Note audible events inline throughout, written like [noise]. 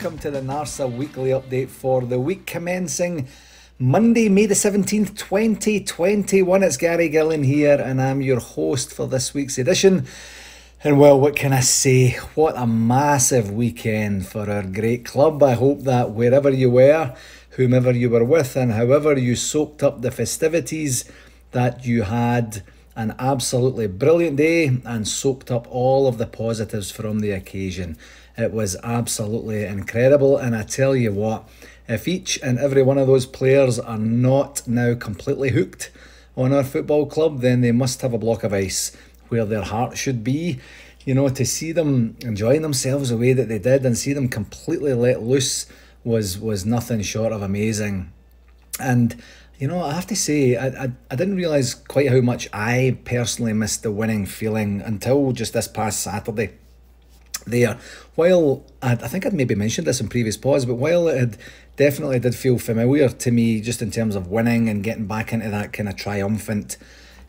welcome to the Nasa weekly update for the week commencing Monday, May the 17th, 2021. It's Gary Gillen here, and I'm your host for this week's edition. And well, what can I say? What a massive weekend for our great club. I hope that wherever you were, whomever you were with, and however you soaked up the festivities, that you had an absolutely brilliant day and soaked up all of the positives from the occasion. It was absolutely incredible. And I tell you what, if each and every one of those players are not now completely hooked on our football club, then they must have a block of ice where their heart should be. You know, to see them enjoying themselves the way that they did and see them completely let loose was was nothing short of amazing. And you know, I have to say, I, I, I didn't realise quite how much I personally missed the winning feeling until just this past Saturday there. While I, I think I'd maybe mentioned this in previous pods, but while it had definitely did feel familiar to me just in terms of winning and getting back into that kind of triumphant,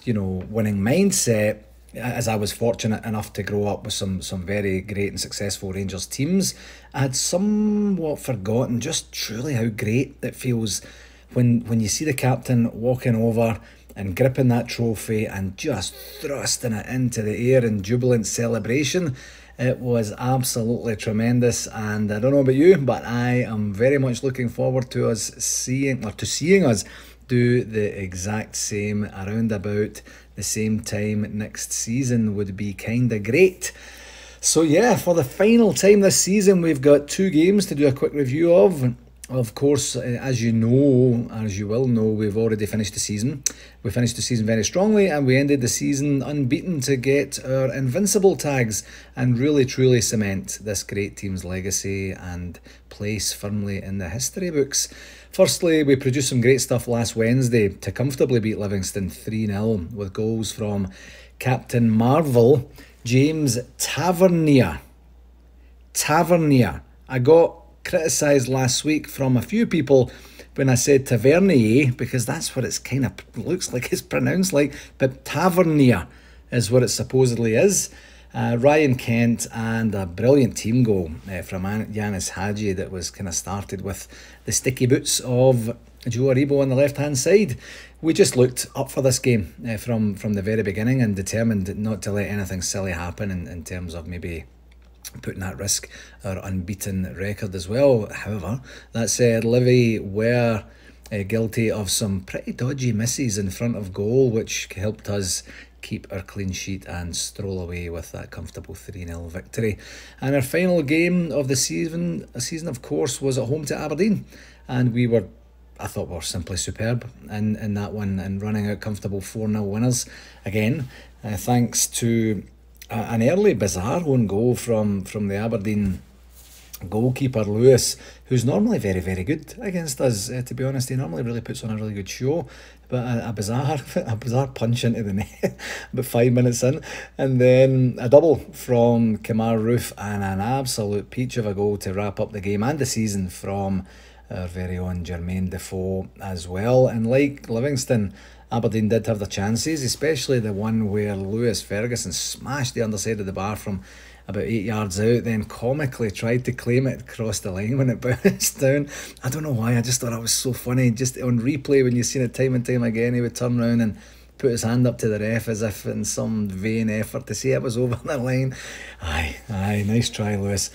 you know, winning mindset, as I was fortunate enough to grow up with some some very great and successful Rangers teams, I had somewhat forgotten just truly how great it feels when when you see the captain walking over and gripping that trophy and just thrusting it into the air in jubilant celebration. It was absolutely tremendous, and I don't know about you, but I am very much looking forward to us seeing or to seeing us do the exact same around about the same time next season would be kind of great. So, yeah, for the final time this season, we've got two games to do a quick review of. Of course, uh, as you know, as you will know, we've already finished the season. We finished the season very strongly and we ended the season unbeaten to get our invincible tags and really truly cement this great team's legacy and place firmly in the history books. Firstly, we produced some great stuff last Wednesday to comfortably beat Livingston 3 0 with goals from Captain Marvel, James Tavernier. Tavernier. I got criticised last week from a few people when I said Tavernier, because that's what it's kind of looks like it's pronounced like, but Tavernier is what it supposedly is. Uh, Ryan Kent and a brilliant team goal uh, from Yanis Hadji that was kind of started with the sticky boots of Joe Aribo on the left hand side. We just looked up for this game uh, from, from the very beginning and determined not to let anything silly happen in, in terms of maybe putting at risk our unbeaten record as well. However, that said, Livy were uh, guilty of some pretty dodgy misses in front of goal, which helped us keep our clean sheet and stroll away with that comfortable 3-0 victory. And our final game of the season, uh, season of course, was at home to Aberdeen. And we were I thought were simply superb in, in that one and running out comfortable 4 0 winners again, uh, thanks to an early bizarre own goal from from the Aberdeen goalkeeper Lewis, who's normally very very good against us. Uh, to be honest, he normally really puts on a really good show, but a, a bizarre [laughs] a bizarre punch into the [laughs] net about five minutes in, and then a double from Kamar Roof and an absolute peach of a goal to wrap up the game and the season from our uh, very own Jermaine Defoe as well. And like Livingston, Aberdeen did have the chances, especially the one where Lewis Ferguson smashed the underside of the bar from about eight yards out, then comically tried to claim it across the line when it [laughs] bounced down. I don't know why, I just thought it was so funny. Just on replay, when you've seen it time and time again, he would turn around and put his hand up to the ref as if in some vain effort to say it was over [laughs] the line. Aye, aye, nice try, Lewis.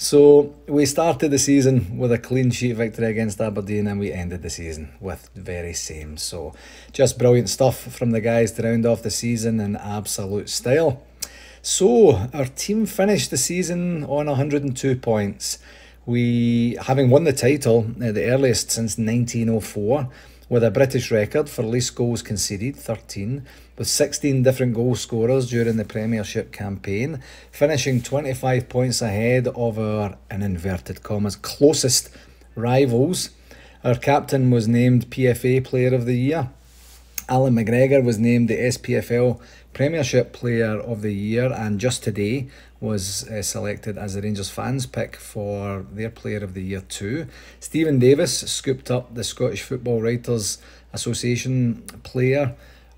So we started the season with a clean sheet victory against Aberdeen and we ended the season with very same. So just brilliant stuff from the guys to round off the season in absolute style. So our team finished the season on 102 points. We having won the title, the earliest since 1904 with a British record for least goals conceded, 13, with 16 different goal scorers during the Premiership campaign, finishing 25 points ahead of our, in inverted commas, closest rivals. Our captain was named PFA Player of the Year. Alan McGregor was named the SPFL Premiership Player of the Year and just today was uh, selected as the Rangers fans' pick for their Player of the Year too. Stephen Davis scooped up the Scottish Football Writers Association Player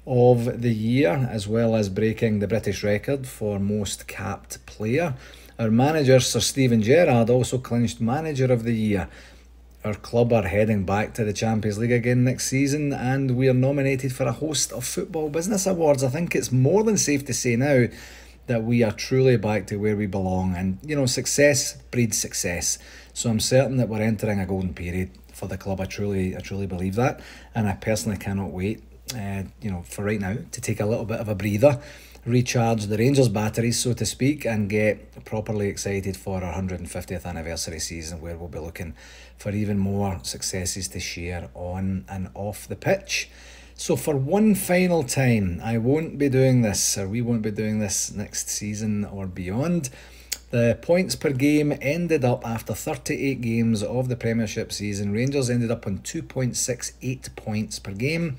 of the Year as well as breaking the British record for most capped player. Our manager, Sir Stephen Gerrard, also clinched Manager of the Year. Our club are heading back to the Champions League again next season, and we are nominated for a host of football business awards. I think it's more than safe to say now that we are truly back to where we belong, and you know, success breeds success. So I'm certain that we're entering a golden period for the club. I truly, I truly believe that, and I personally cannot wait uh, you know, for right now, to take a little bit of a breather, recharge the Rangers batteries, so to speak, and get properly excited for our 150th anniversary season, where we'll be looking for even more successes to share on and off the pitch. So, for one final time, I won't be doing this, or we won't be doing this next season or beyond. The points per game ended up after 38 games of the Premiership season. Rangers ended up on 2.68 points per game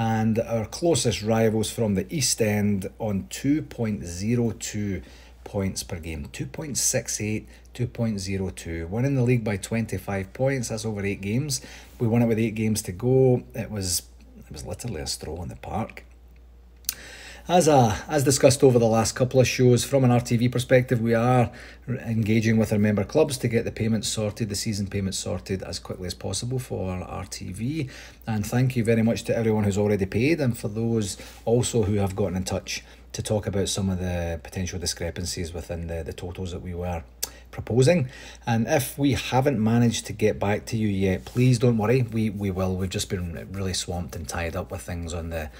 and our closest rivals from the East End on 2.02 points per game 2.68 2.02 winning the league by 25 points that's over eight games we won it with eight games to go it was it was literally a stroll in the park as a uh, as discussed over the last couple of shows, from an RTV perspective, we are engaging with our member clubs to get the payments sorted, the season payments sorted as quickly as possible for RTV. And thank you very much to everyone who's already paid, and for those also who have gotten in touch to talk about some of the potential discrepancies within the, the totals that we were proposing. And if we haven't managed to get back to you yet, please don't worry. We we will. We've just been really swamped and tied up with things on the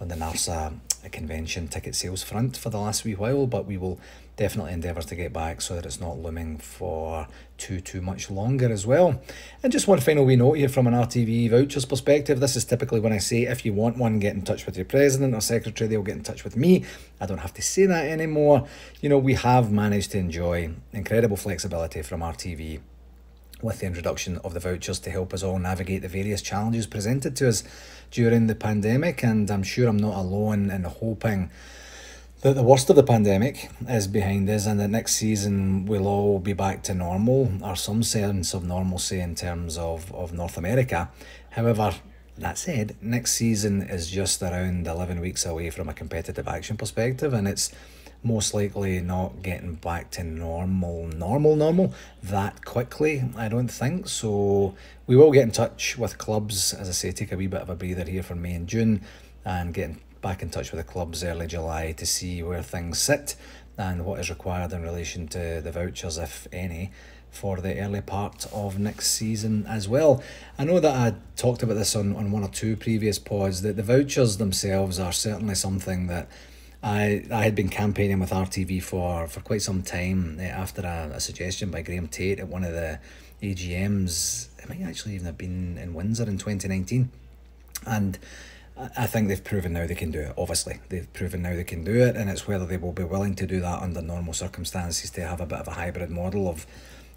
on the NARSA the convention ticket sales front for the last wee while, but we will definitely endeavour to get back so that it's not looming for too, too much longer as well. And just one final wee note here from an RTV vouchers perspective. This is typically when I say, if you want one, get in touch with your president or secretary, they'll get in touch with me. I don't have to say that anymore. You know, we have managed to enjoy incredible flexibility from RTV with the introduction of the vouchers to help us all navigate the various challenges presented to us during the pandemic. And I'm sure I'm not alone in hoping that the worst of the pandemic is behind us and that next season we'll all be back to normal or some sense of normalcy in terms of, of North America. However, that said, next season is just around 11 weeks away from a competitive action perspective and it's most likely not getting back to normal, normal, normal that quickly, I don't think. So we will get in touch with clubs, as I say, take a wee bit of a breather here for May and June and get back in touch with the clubs early July to see where things sit and what is required in relation to the vouchers, if any, for the early part of next season as well. I know that I talked about this on, on one or two previous pods, that the vouchers themselves are certainly something that I I had been campaigning with RTV for for quite some time eh, after a, a suggestion by Graham Tate at one of the AGMs. It might actually even have been in Windsor in twenty nineteen, and. I think they've proven now they can do it. Obviously, they've proven now they can do it, and it's whether they will be willing to do that under normal circumstances to have a bit of a hybrid model of,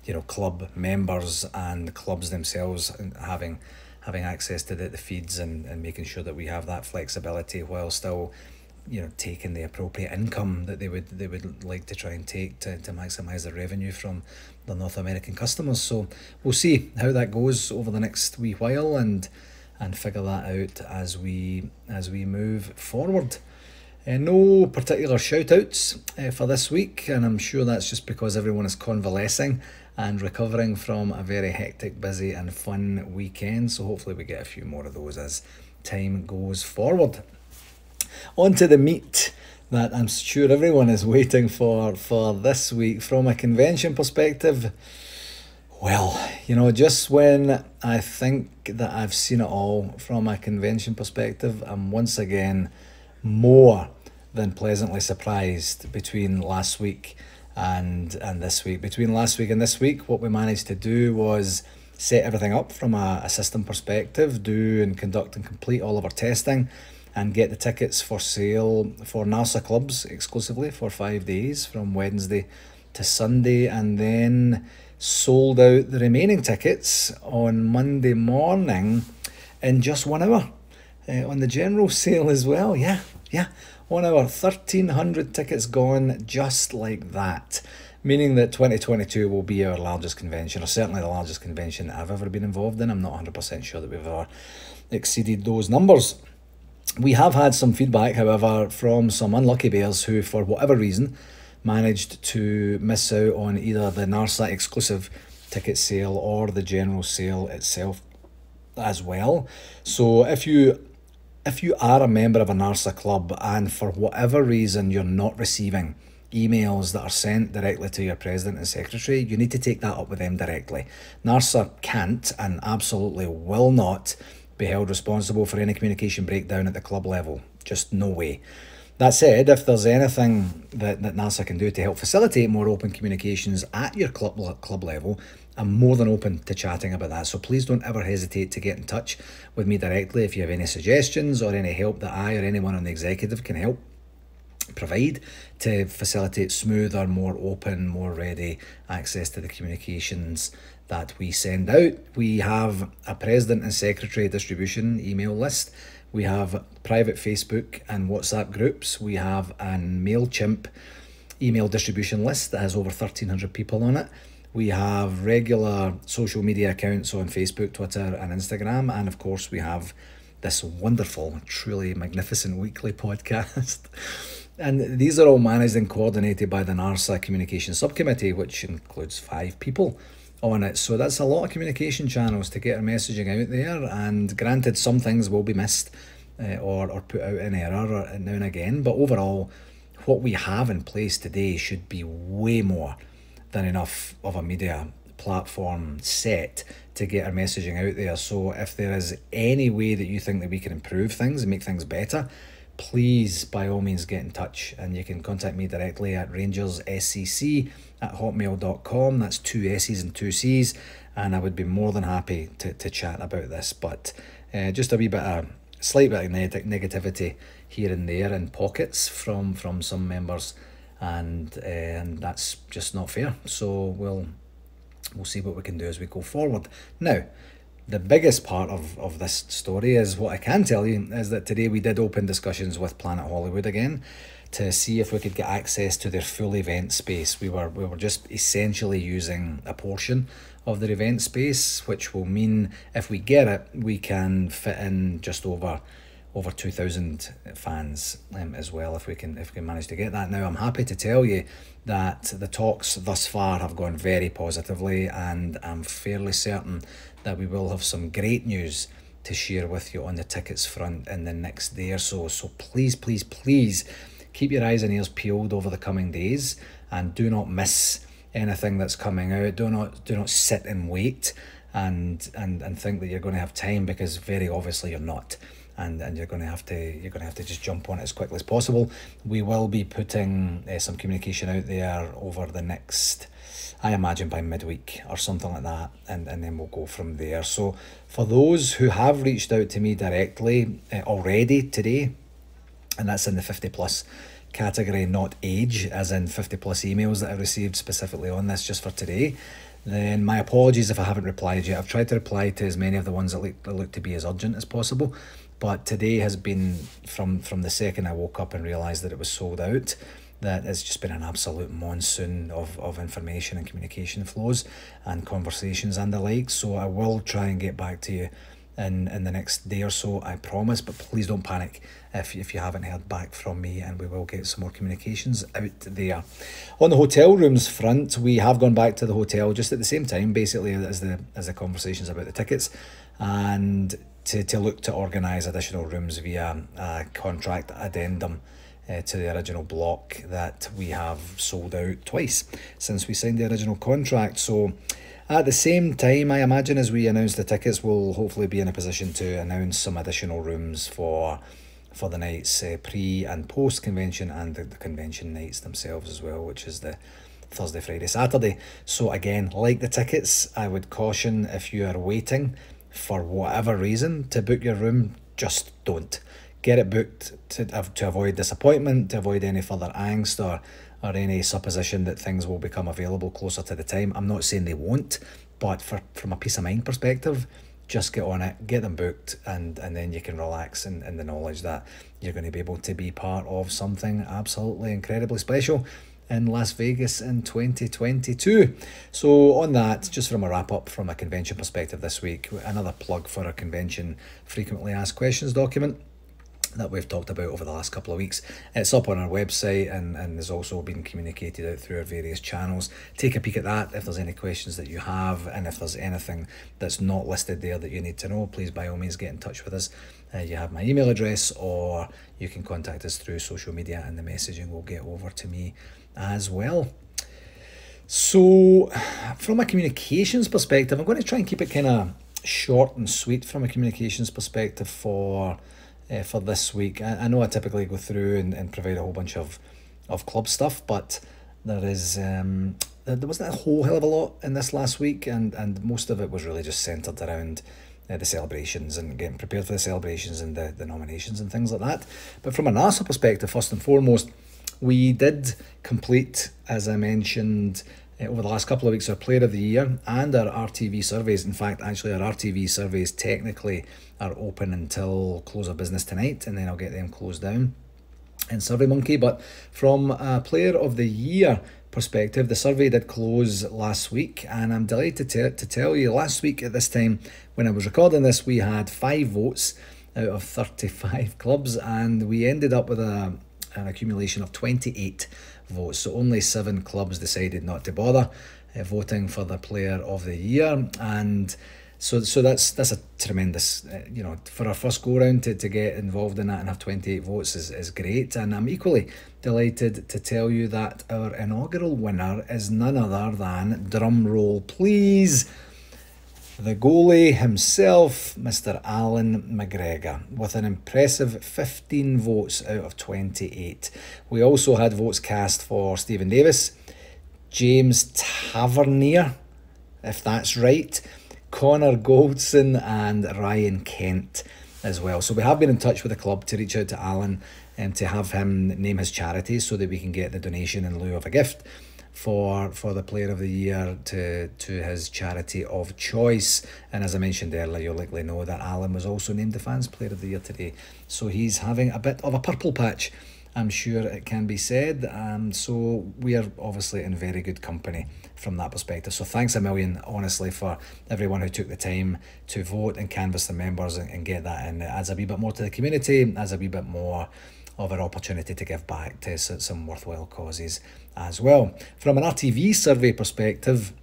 you know, club members and clubs themselves having having access to the, the feeds and, and making sure that we have that flexibility while still you know taking the appropriate income that they would they would like to try and take to, to maximize their revenue from the North American customers. So we'll see how that goes over the next wee while and and figure that out as we as we move forward. Uh, no particular shout outs uh, for this week, and I'm sure that's just because everyone is convalescing and recovering from a very hectic, busy, and fun weekend. So, hopefully, we get a few more of those as time goes forward. On to the meat that I'm sure everyone is waiting for for this week. From a convention perspective, well, you know, just when I think that I've seen it all from a convention perspective, I'm once again more than pleasantly surprised between last week and and this week. Between last week and this week, what we managed to do was set everything up from a, a system perspective, do and conduct and complete all of our testing and get the tickets for sale for NASA clubs exclusively for five days from Wednesday to Sunday, and then sold out the remaining tickets on Monday morning in just one hour uh, on the general [laughs] sale as well. Yeah, yeah, one hour, 1,300 tickets gone just like that. Meaning that 2022 will be our largest convention, or certainly the largest convention I've ever been involved in. I'm not 100% sure that we've ever exceeded those numbers. We have had some feedback, however, from some unlucky bears who, for whatever reason, managed to miss out on either the NARSA exclusive ticket sale or the general sale itself as well. So if you if you are a member of a NARSA club and for whatever reason you're not receiving emails that are sent directly to your president and secretary, you need to take that up with them directly. NARSA can't and absolutely will not be held responsible for any communication breakdown at the club level. Just no way. That said, if there's anything that, that NASA can do to help facilitate more open communications at your club, club level, I'm more than open to chatting about that. So please don't ever hesitate to get in touch with me directly if you have any suggestions or any help that I or anyone on the executive can help provide to facilitate smoother, more open, more ready access to the communications that we send out. We have a president and secretary distribution email list. We have private Facebook and WhatsApp groups. We have an MailChimp email distribution list that has over 1,300 people on it. We have regular social media accounts on Facebook, Twitter, and Instagram. And of course, we have this wonderful, truly magnificent weekly [laughs] podcast. and these are all managed and coordinated by the NARSA Communication Subcommittee, which includes five people on it. So that's a lot of communication channels to get our messaging out there. And granted, some things will be missed uh, or, or put out in error now and again. But overall, what we have in place today should be way more than enough of a media platform set to get our messaging out there. So if there is any way that you think that we can improve things and make things better, please by all means get in touch and you can contact me directly at rangerssec at hotmail.com. That's two S's and two C's. And I would be more than happy to, to chat about this. But uh, just a wee bit of slight bit of negativity here and there in pockets from from some members, and uh, and that's just not fair. So we'll we'll see what we can do as we go forward. Now, the biggest part of of this story is what I can tell you is that today we did open discussions with Planet Hollywood again to see if we could get access to their full event space. We were we were just essentially using a portion of their event space, which will mean if we get it, we can fit in just over over 2000 fans um, as well if we can if we can manage to get that now i'm happy to tell you that the talks thus far have gone very positively and i'm fairly certain that we will have some great news to share with you on the tickets front in the next day or so so please please please keep your eyes and ears peeled over the coming days and do not miss anything that's coming out. Do not do not sit and wait and and and think that you're going to have time because very obviously you're not and and you're going to have to you're going to have to just jump on it as quickly as possible we will be putting uh, some communication out there over the next i imagine by midweek or something like that and and then we'll go from there so for those who have reached out to me directly uh, already today and that's in the 50 plus category, not age, as in 50 plus emails that I received specifically on this just for today, then my apologies if I haven't replied yet. I've tried to reply to as many of the ones that look, that look to be as urgent as possible, but today has been from from the second I woke up and realised that it was sold out that it's just been an absolute monsoon of, of information and communication flows and conversations and the like. So I will try and get back to you in, in the next day or so, I promise. But please don't panic if, if you haven't heard back from me, and we will get some more communications out there. On the hotel rooms front, we have gone back to the hotel just at the same time, basically, as the, as the conversations about the tickets, and to, to look to organise additional rooms via a contract addendum. Uh, to the original block that we have sold out twice since we signed the original contract. So, at the same time, I imagine as we announce the tickets, we'll hopefully be in a position to announce some additional rooms for for the nights uh, pre and post convention and the, the convention nights themselves as well, which is the Thursday, Friday, Saturday. So again, like the tickets, I would caution if you are waiting for whatever reason to book your room, just don't get it booked to, to avoid disappointment, to avoid any further angst or or any supposition that things will become available closer to the time. I'm not saying they won't, but for from a peace of mind perspective, just get on it, get them booked, and, and then you can relax in, in the knowledge that you're going to be able to be part of something absolutely incredibly special in Las Vegas in 2022. So, on that, just from a wrap up from a convention perspective this week, another plug for a convention frequently asked questions document that we've talked about over the last couple of weeks. It's up on our website and, and has also been communicated out through our various channels. Take a peek at that if there's any questions that you have and if there's anything that's not listed there that you need to know, please by all means get in touch with us. Uh, you have my email address or you can contact us through social media and the messaging will get over to me as well. So from a communications perspective, I'm going to try and keep it kind of short and sweet from a communications perspective for uh, for this week. I, I know I typically go through and, and provide a whole bunch of, of club stuff, but there is um, there, there wasn't a whole hell of a lot in this last week, and, and most of it was really just centered around uh, the celebrations and getting prepared for the celebrations and the, the nominations and things like that. But from a NASA perspective, first and foremost, we did complete, as I mentioned, uh, over the last couple of weeks, our Player of the Year and our RTV surveys. In fact, actually, our RTV surveys technically are open until close of business tonight, and then I'll get them closed down in Survey Monkey. But from a Player of the Year perspective, the survey did close last week, and I'm delighted to, to tell you last week at this time when I was recording this, we had five votes out of 35 [laughs] clubs, and we ended up with a, an accumulation of 28 votes. So only seven clubs decided not to bother uh, voting for the player of the year, and so so that's that's a tremendous uh, you know for our first go round to, to get involved in that and have 28 votes is, is great and i'm equally delighted to tell you that our inaugural winner is none other than drum roll please the goalie himself, Mr. Alan McGregor, with an impressive 15 votes out of 28. We also had votes cast for Stephen Davis, James Tavernier, if that's right, Connor Goldson, and Ryan Kent as well. So we have been in touch with the club to reach out to Alan and to have him name his charity so that we can get the donation in lieu of a gift for for the Player of the Year to to his charity of choice. And as I mentioned earlier, you'll likely know that Alan was also named the Fans Player of the Year today, so he's having a bit of a purple patch. I'm sure it can be said. And um, so we are obviously in very good company from that perspective. So thanks a million, honestly, for everyone who took the time to vote and canvass the members and, and get that in. It adds a wee bit more to the community, adds a wee bit more of an opportunity to give back to some worthwhile causes as well. From an RTV survey perspective,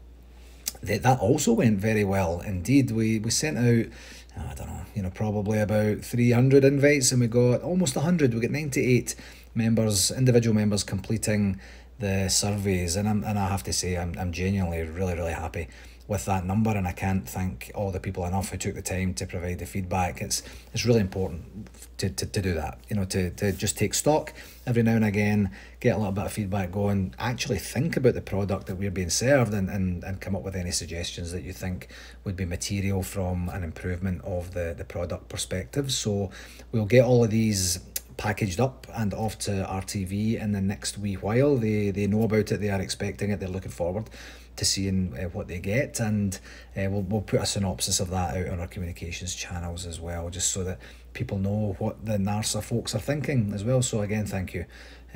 that, that also went very well indeed. We, we sent out I don't know, you know, probably about 300 invites, and we got almost 100. We got 98 members, individual members completing the surveys, and I'm, and I have to say, I'm, I'm genuinely really, really happy with that number, and I can't thank all the people enough who took the time to provide the feedback. It's it's really important to, to, to do that, you know, to, to just take stock every now and again, get a little bit of feedback going, actually think about the product that we're being served and, and, and come up with any suggestions that you think would be material from an improvement of the, the product perspective. So we'll get all of these packaged up and off to RTV in the next wee while. They they know about it, they are expecting it, they're looking forward to seeing uh, what they get, and uh, we'll, we'll put a synopsis of that out on our communications channels as well, just so that people know what the NARSA folks are thinking as well. So, again, thank you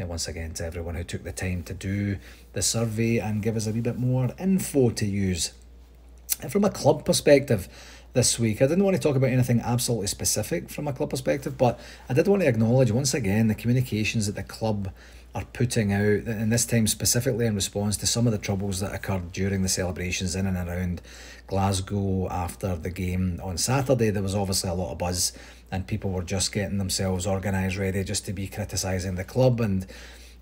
uh, once again to everyone who took the time to do the survey and give us a wee bit more info to use. And from a club perspective, this week. I didn't want to talk about anything absolutely specific from a club perspective, but I did want to acknowledge once again the communications that the club are putting out, and this time specifically in response to some of the troubles that occurred during the celebrations in and around Glasgow after the game on Saturday. There was obviously a lot of buzz, and people were just getting themselves organised, ready just to be criticising the club. And,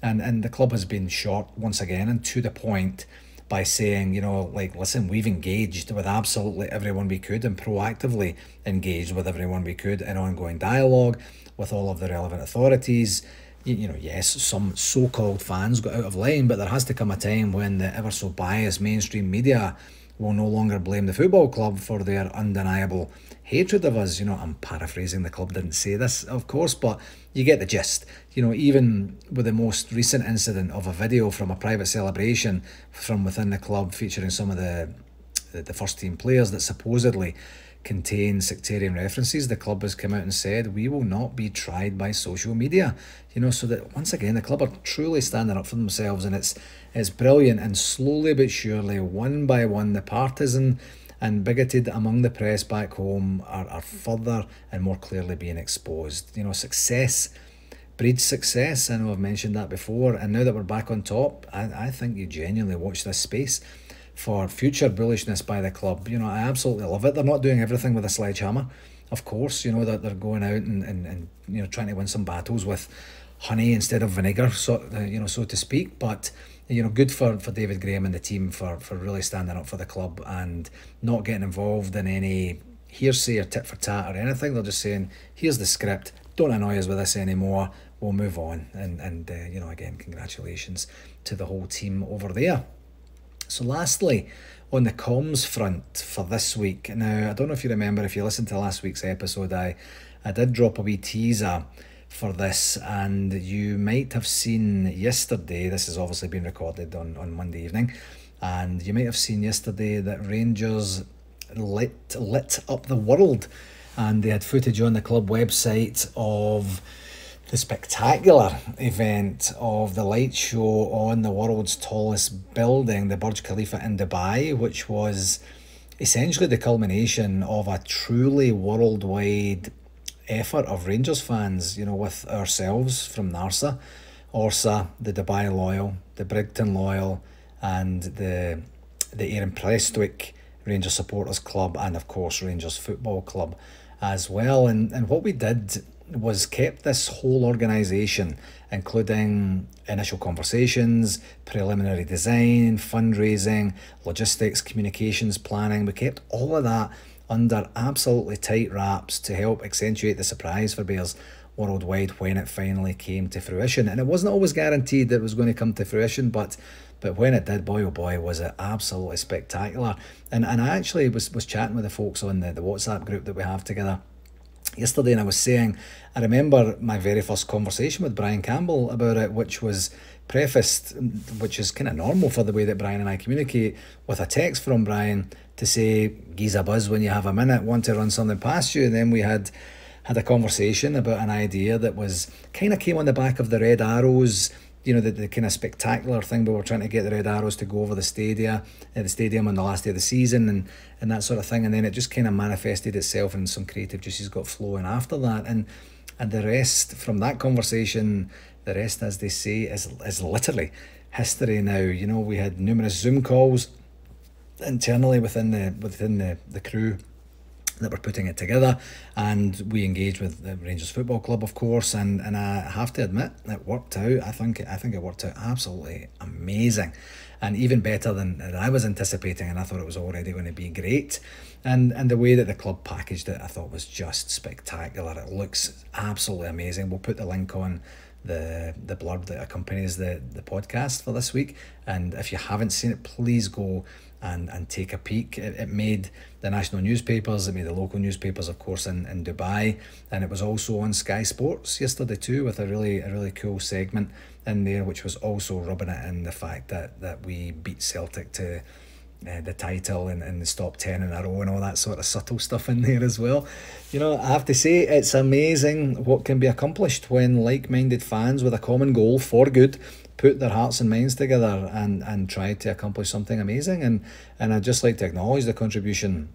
and, and the club has been short once again and to the point by saying, you know, like, listen, we've engaged with absolutely everyone we could and proactively engaged with everyone we could in ongoing dialogue with all of the relevant authorities you know, yes, some so called fans got out of line, but there has to come a time when the ever so biased mainstream media will no longer blame the football club for their undeniable hatred of us. You know, I'm paraphrasing, the club didn't say this, of course, but you get the gist. You know, even with the most recent incident of a video from a private celebration from within the club featuring some of the the first team players that supposedly contain sectarian references, the club has come out and said, we will not be tried by social media. You know, so that once again, the club are truly standing up for themselves and it's, it's brilliant. And slowly but surely, one by one, the partisan and bigoted among the press back home are, are further and more clearly being exposed. You know, success breeds success. I know I've mentioned that before. And now that we're back on top, I, I think you genuinely watch this space for future bullishness by the club. You know, I absolutely love it. They're not doing everything with a sledgehammer, of course. You know that they're going out and, and, and you know trying to win some battles with honey instead of vinegar, so uh, you know, so to speak. But you know, good for, for David Graham and the team for for really standing up for the club and not getting involved in any hearsay or tit for tat or anything. They're just saying, here's the script. Don't annoy us with this anymore. We'll move on. And and uh, you know, again, congratulations to the whole team over there. So, lastly, on the comms front for this week, now I don't know if you remember, if you listened to last week's episode, I, I did drop a wee teaser for this, and you might have seen yesterday, this has obviously been recorded on, on Monday evening, and you might have seen yesterday that Rangers lit, lit up the world, and they had footage on the club website of the spectacular event of the light show on the world's tallest building, the Burj Khalifa in Dubai, which was essentially the culmination of a truly worldwide effort of Rangers fans, you know, with ourselves from NARSA, ORSA, the Dubai Loyal, the Brigton Loyal, and the the Aaron Prestwick Rangers Supporters Club, and of course Rangers Football Club as well. And, and what we did was kept this whole organisation, including initial conversations, preliminary design, fundraising, logistics, communications planning. We kept all of that under absolutely tight wraps to help accentuate the surprise for Bears worldwide when it finally came to fruition. And it wasn't always guaranteed that it was going to come to fruition, but but when it did, boy oh boy, was it absolutely spectacular. And and I actually was, was chatting with the folks on the, the WhatsApp group that we have together yesterday and I was saying, I remember my very first conversation with Brian Campbell about it, which was prefaced, which is kind of normal for the way that Brian and I communicate, with a text from Brian to say, "Geez, a buzz when you have a minute, want to run something past you. And then we had had a conversation about an idea that was kind of came on the back of the Red Arrows you know, the, the kind of spectacular thing but we're trying to get the Red Arrows to go over the stadia, at uh, the stadium on the last day of the season and, and that sort of thing. And then it just kind of manifested itself and some creative juices got flowing after that. And and the rest from that conversation, the rest, as they say, is, is literally history now. You know, we had numerous Zoom calls internally within the within the, the crew that we're putting it together. And we engage with the Rangers Football Club, of course. And, and I have to admit, it worked out. I think, I think it worked out absolutely amazing and even better than, than I was anticipating. And I thought it was already going to be great. And, and the way that the club packaged it, I thought was just spectacular. It looks absolutely amazing. We'll put the link on the the blurb that accompanies the the podcast for this week and if you haven't seen it please go and, and take a peek. It, it made the national newspapers, it made the local newspapers, of course, in, in Dubai, and it was also on Sky Sports yesterday too, with a really a really cool segment in there, which was also rubbing it in the fact that that we beat Celtic to. Uh, the title and, and the top 10 in a row and all that sort of subtle stuff in there as well. You know, I have to say, it's amazing what can be accomplished when like minded fans with a common goal for good put their hearts and minds together and, and try to accomplish something amazing. And, and I'd just like to acknowledge the contribution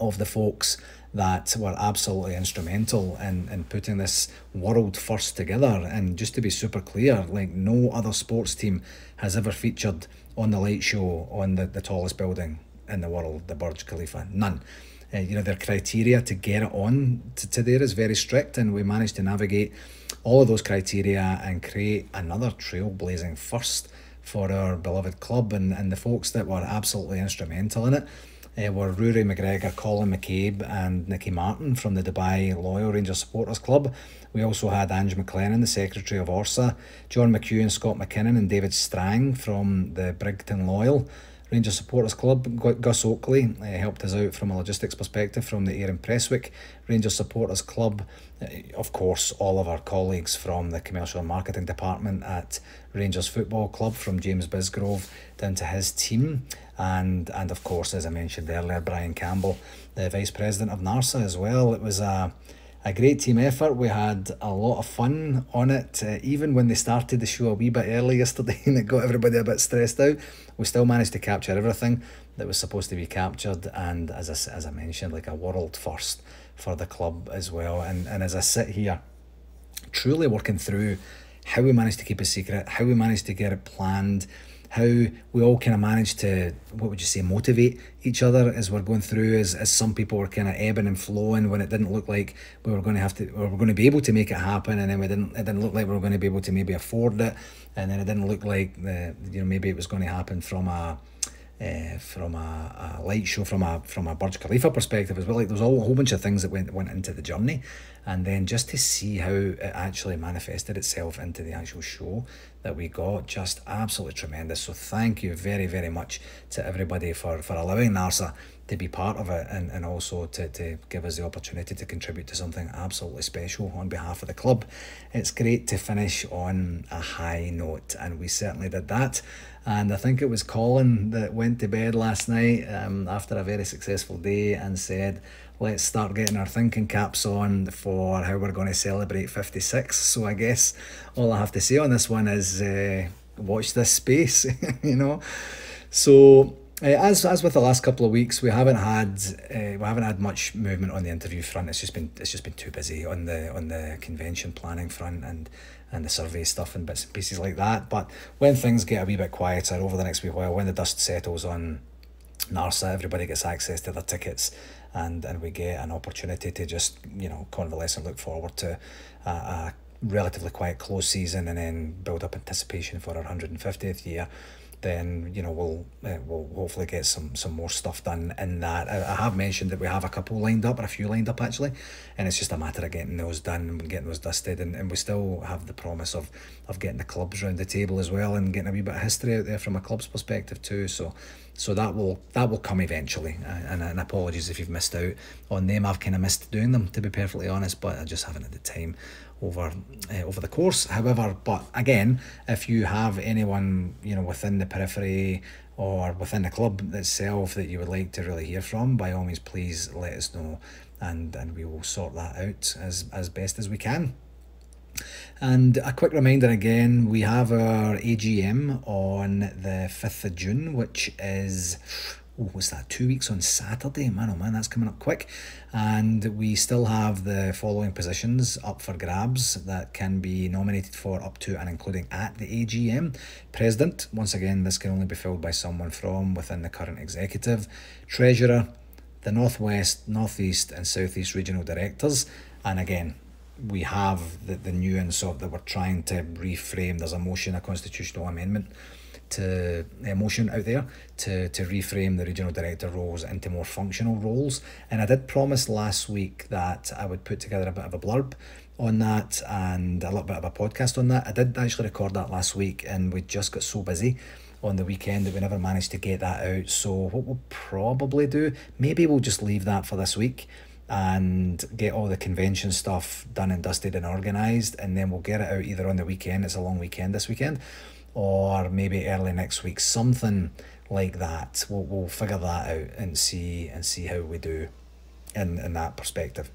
of the folks that were absolutely instrumental in, in putting this world first together. And just to be super clear, like no other sports team has ever featured on the light show on the, the tallest building in the world, the Burj Khalifa. None. Uh, you know, their criteria to get it on to, to there is very strict, and we managed to navigate all of those criteria and create another trailblazing first for our beloved club and, and the folks that were absolutely instrumental in it. Uh, were Rory McGregor, Colin McCabe, and Nicky Martin from the Dubai Loyal Rangers Supporters Club. We also had Ange McLennan, the Secretary of ORSA, John McHugh and Scott McKinnon, and David Strang from the Brigton Loyal. Rangers Supporters Club, Gus Oakley uh, helped us out from a logistics perspective from the Aaron Presswick Rangers Supporters Club. Uh, of course, all of our colleagues from the commercial and marketing department at Rangers Football Club, from James Bisgrove down to his team. And, and of course, as I mentioned earlier, Brian Campbell, the Vice President of NARSA as well. It was a a great team effort. We had a lot of fun on it, uh, even when they started the show a wee bit early [laughs] yesterday and it got everybody a bit stressed out. We still managed to capture everything that was supposed to be captured, and as I, as I mentioned, like a world first for the club as well. And, and as I sit here, truly working through how we managed to keep a secret, how we managed to get it planned how we all kind of managed to what would you say motivate each other as we're going through as, as some people were kind of ebbing and flowing when it didn't look like we were going to have to or we are going to be able to make it happen and then we didn't it didn't look like we were going to be able to maybe afford it and then it didn't look like the you know maybe it was going to happen from a uh, from a, a, light show, from a from a Burj Khalifa perspective as well. Like there's all a whole bunch of things that went went into the journey, and then just to see how it actually manifested itself into the actual show that we got, just absolutely tremendous. So thank you very very much to everybody for for allowing NASA to be part of it and, and also to, to give us the opportunity to contribute to something absolutely special on behalf of the club. It's great to finish on a high note, and we certainly did that. And I think it was Colin that went to bed last night um, after a very successful day and said, let's start getting our thinking caps on for how we're going to celebrate 56. So I guess all I have to say on this one is uh, watch this space, [laughs] you know. So uh, as as with the last couple of weeks, we haven't had uh, we haven't had much movement on the interview front. It's just been it's just been too busy on the on the convention planning front and and the survey stuff and bits and pieces like that. But when things get a wee bit quieter over the next wee while, when the dust settles on NARSA, everybody gets access to their tickets and, and we get an opportunity to just, you know, convalesce and look forward to a, a relatively quiet close season and then build up anticipation for our 150th year then you know we'll uh, we'll hopefully get some some more stuff done in that. I, I, have mentioned that we have a couple lined up or a few lined up actually, and it's just a matter of getting those done and getting those dusted, and, and we still have the promise of of getting the clubs round the table as well and getting a wee bit of history out there from a club's perspective too. So so that will that will come eventually. And, and apologies if you've missed out on them. I've kind of missed doing them to be perfectly honest, but I just haven't had the time over uh, over the course. However, but again, if you have anyone you know within the periphery or within the club itself that you would like to really hear from, by all means, please let us know, and and we will sort that out as as best as we can. And a quick reminder again, we have our AGM on the 5th of June, which is oh, what's that, two weeks on Saturday? Man, oh man, that's coming up quick. And we still have the following positions up for grabs that can be nominated for up to and including at the AGM. President, once again, this can only be filled by someone from within the current executive. Treasurer, the Northwest, Northeast, and Southeast regional directors. And again, we have the, the nuance of that we're trying to reframe. There's a motion, a constitutional amendment to emotion motion out there to to reframe the regional director roles into more functional roles. And I did promise last week that I would put together a bit of a blurb on that and a little bit of a podcast on that. I did actually record that last week, and we just got so busy on the weekend that we never managed to get that out. So what we'll probably do, maybe we'll just leave that for this week and get all the convention stuff done and dusted and organised and then we'll get it out either on the weekend it's a long weekend this weekend or maybe early next week, something like that. We'll, we'll figure that out and see and see how we do in, in that perspective.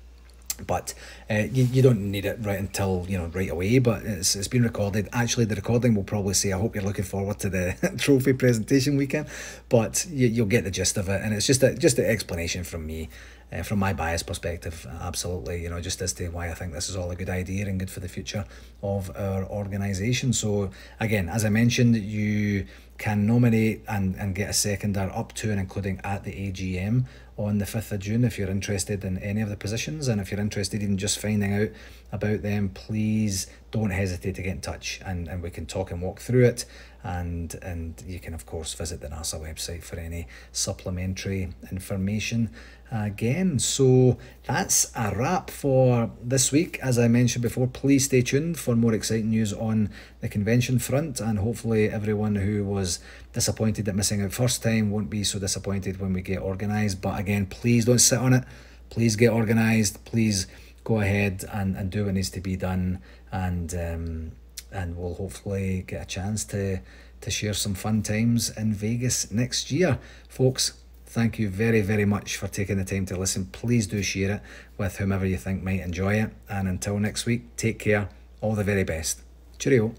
But uh, you, you don't need it right until you know right away. But it's, it's been recorded. Actually, the recording will probably say, "I hope you're looking forward to the [laughs] trophy presentation weekend." But you, you'll get the gist of it, and it's just a just an explanation from me uh, from my biased perspective, absolutely, you know, just as to why I think this is all a good idea and good for the future of our organisation. So, again, as I mentioned, you can nominate and, and get a seconder up to and including at the AGM on the 5th of June if you're interested in any of the positions. And if you're interested in just finding out about them, please don't hesitate to get in touch and, and we can talk and walk through it. And, and you can, of course, visit the NASA website for any supplementary information again. So that's a wrap for this week. As I mentioned before, please stay tuned for more exciting news on the convention front and hopefully everyone who was was disappointed at missing out first time. Won't be so disappointed when we get organised. But again, please don't sit on it. Please get organised. Please go ahead and, and do what needs to be done. And um, and we'll hopefully get a chance to to share some fun times in Vegas next year, folks. Thank you very, very much for taking the time to listen. Please do share it with whomever you think might enjoy it. And until next week, take care. All the very best. Cheerio.